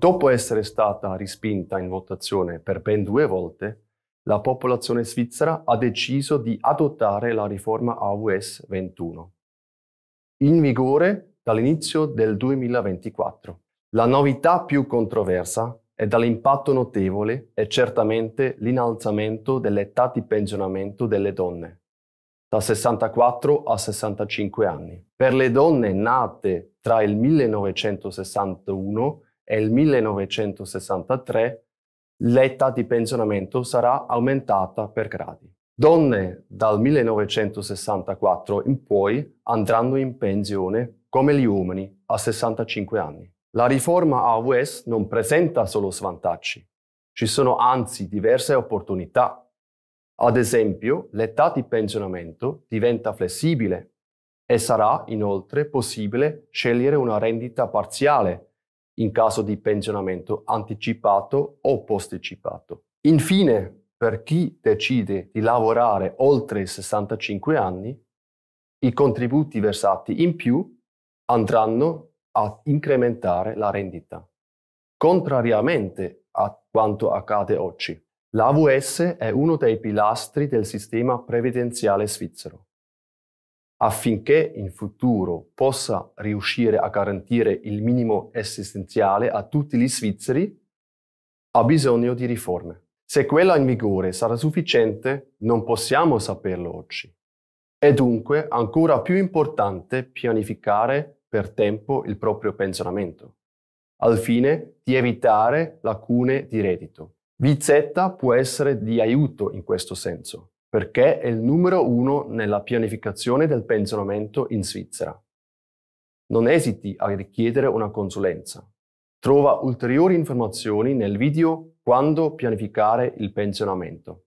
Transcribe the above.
Dopo essere stata rispinta in votazione per ben due volte, la popolazione svizzera ha deciso di adottare la riforma AUS 21, in vigore dall'inizio del 2024. La novità più controversa e dall'impatto notevole è certamente l'innalzamento dell'età di pensionamento delle donne, da 64 a 65 anni. Per le donne nate tra il 1961 è il 1963, l'età di pensionamento sarà aumentata per gradi. Donne dal 1964 in poi andranno in pensione come gli uomini a 65 anni. La riforma AUS non presenta solo svantaggi, ci sono anzi diverse opportunità. Ad esempio, l'età di pensionamento diventa flessibile e sarà inoltre possibile scegliere una rendita parziale in caso di pensionamento anticipato o posticipato. Infine, per chi decide di lavorare oltre i 65 anni, i contributi versati in più andranno a incrementare la rendita. Contrariamente a quanto accade oggi, l'AVS è uno dei pilastri del sistema previdenziale svizzero affinché in futuro possa riuscire a garantire il minimo assistenziale a tutti gli svizzeri, ha bisogno di riforme. Se quella in vigore sarà sufficiente, non possiamo saperlo oggi. È dunque ancora più importante pianificare per tempo il proprio pensionamento, al fine di evitare lacune di reddito. VZ può essere di aiuto in questo senso perché è il numero uno nella pianificazione del pensionamento in Svizzera. Non esiti a richiedere una consulenza. Trova ulteriori informazioni nel video Quando pianificare il pensionamento.